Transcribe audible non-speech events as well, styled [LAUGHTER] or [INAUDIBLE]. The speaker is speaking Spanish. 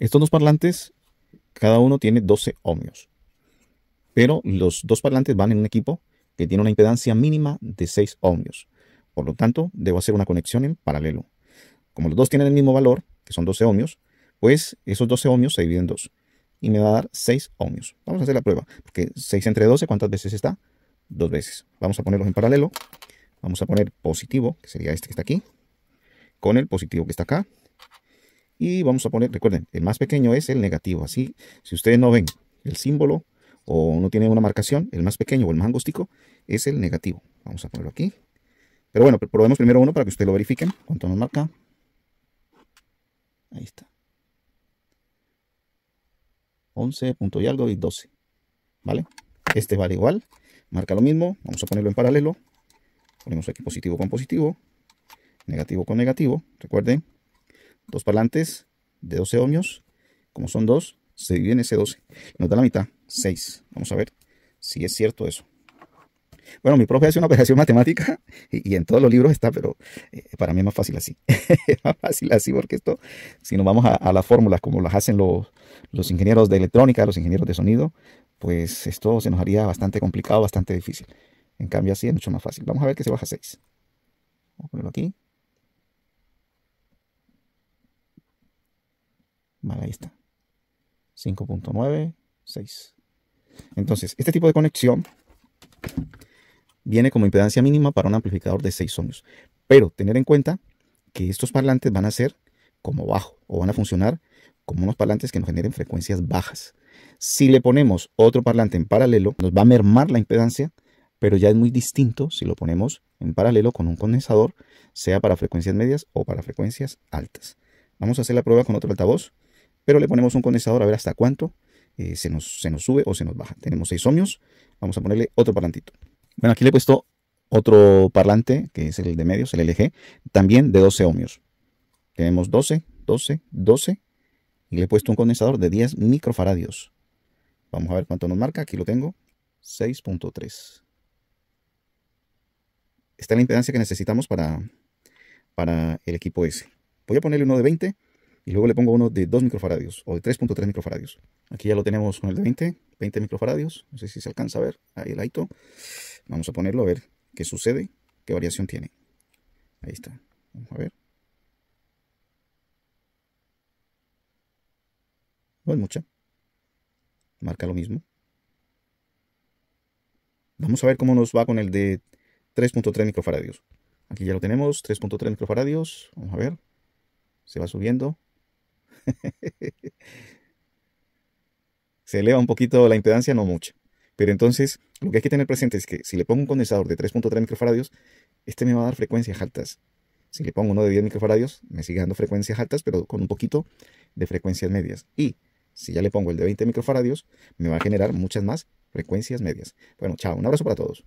Estos dos parlantes, cada uno tiene 12 ohmios. Pero los dos parlantes van en un equipo que tiene una impedancia mínima de 6 ohmios. Por lo tanto, debo hacer una conexión en paralelo. Como los dos tienen el mismo valor, que son 12 ohmios, pues esos 12 ohmios se dividen en dos. Y me va a dar 6 ohmios. Vamos a hacer la prueba, porque 6 entre 12, ¿cuántas veces está? Dos veces. Vamos a ponerlos en paralelo. Vamos a poner positivo, que sería este que está aquí, con el positivo que está acá, y vamos a poner, recuerden, el más pequeño es el negativo. Así, si ustedes no ven el símbolo o no tienen una marcación, el más pequeño o el más angustico es el negativo. Vamos a ponerlo aquí. Pero bueno, probemos primero uno para que ustedes lo verifiquen. ¿Cuánto nos marca? Ahí está. 11 punto y algo y 12. ¿Vale? Este vale igual. Marca lo mismo. Vamos a ponerlo en paralelo. Ponemos aquí positivo con positivo. Negativo con negativo. Recuerden, dos parlantes de 12 ohmios. Como son dos, se en ese 12. Nos da la mitad, 6. Vamos a ver si es cierto eso. Bueno, mi profe hace una operación [LAUGHS] matemática y, en todos los libros está, pero eh, para mí es más fácil así. [LAUGHS] es más fácil así porque esto, si nos vamos a, las fórmulas como las hacen los, los, ingenieros de electrónica, los ingenieros de sonido, pues esto se nos haría bastante complicado, bastante difícil. En cambio así es mucho más fácil. Vamos a ver que se baja 6. Vamos a ponerlo aquí. Vale, ahí está. 5.96 Entonces, este tipo de conexión viene como impedancia mínima para un amplificador de 6 ohmios. Pero tener en cuenta que estos parlantes van a ser como bajo o van a funcionar como unos parlantes que nos generen frecuencias bajas. Si le ponemos otro parlante en paralelo, nos va a mermar la impedancia, pero ya es muy distinto si lo ponemos en paralelo con un condensador, sea para frecuencias medias o para frecuencias altas. Vamos a hacer la prueba con otro altavoz pero le ponemos un condensador a ver hasta cuánto eh, se, nos, se nos sube o se nos baja. Tenemos 6 ohmios, vamos a ponerle otro parlantito. Bueno, aquí le he puesto otro parlante, que es el de medios, el LG, también de 12 ohmios. Tenemos 12, 12, 12, y le he puesto un condensador de 10 microfaradios. Vamos a ver cuánto nos marca, aquí lo tengo, 6.3. Esta es la impedancia que necesitamos para, para el equipo S. Voy a ponerle uno de 20 y luego le pongo uno de 2 microfaradios o de 3.3 microfaradios. Aquí ya lo tenemos con el de 20, 20 microfaradios, no sé si se alcanza a ver, ahí el Aito. Vamos a ponerlo a ver qué sucede, qué variación tiene. Ahí está, vamos a ver. No es mucha, marca lo mismo. Vamos a ver cómo nos va con el de 3.3 microfaradios. Aquí ya lo tenemos, 3.3 microfaradios, vamos a ver. Se va subiendo, [LAUGHS] Se eleva un poquito la impedancia, no mucho. Pero entonces, lo que hay que tener presente es que si le pongo un condensador de 3.3 microfaradios, este me va a dar frecuencias altas. Si le pongo uno de 10 microfaradios, me sigue dando frecuencias altas, pero con un poquito de frecuencias medias. Y si ya le pongo el de 20 microfaradios, me va a generar muchas más frecuencias medias. Bueno, chao, un abrazo para todos.